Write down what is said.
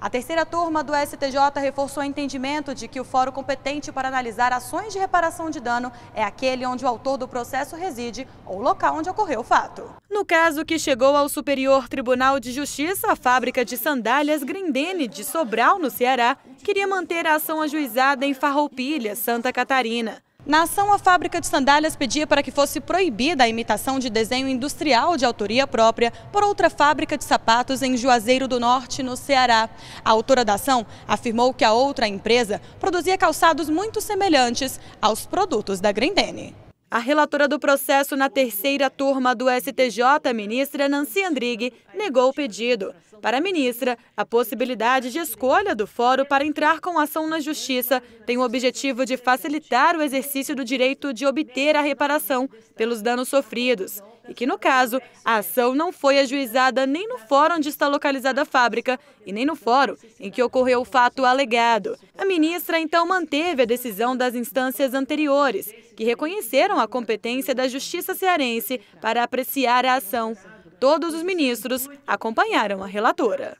A terceira turma do STJ reforçou o entendimento de que o fórum competente para analisar ações de reparação de dano é aquele onde o autor do processo reside ou o local onde ocorreu o fato. No caso que chegou ao Superior Tribunal de Justiça, a fábrica de sandálias Grindene de Sobral, no Ceará, queria manter a ação ajuizada em Farroupilha, Santa Catarina. Na ação, a fábrica de sandálias pedia para que fosse proibida a imitação de desenho industrial de autoria própria por outra fábrica de sapatos em Juazeiro do Norte, no Ceará. A autora da ação afirmou que a outra empresa produzia calçados muito semelhantes aos produtos da Grindene. A relatora do processo na terceira turma do STJ, ministra Nancy Andrighi, negou o pedido. Para a ministra, a possibilidade de escolha do fórum para entrar com ação na justiça tem o objetivo de facilitar o exercício do direito de obter a reparação pelos danos sofridos e que, no caso, a ação não foi ajuizada nem no fórum onde está localizada a fábrica e nem no fórum em que ocorreu o fato alegado. A ministra então manteve a decisão das instâncias anteriores, que reconheceram a competência da Justiça Cearense para apreciar a ação. Todos os ministros acompanharam a relatora.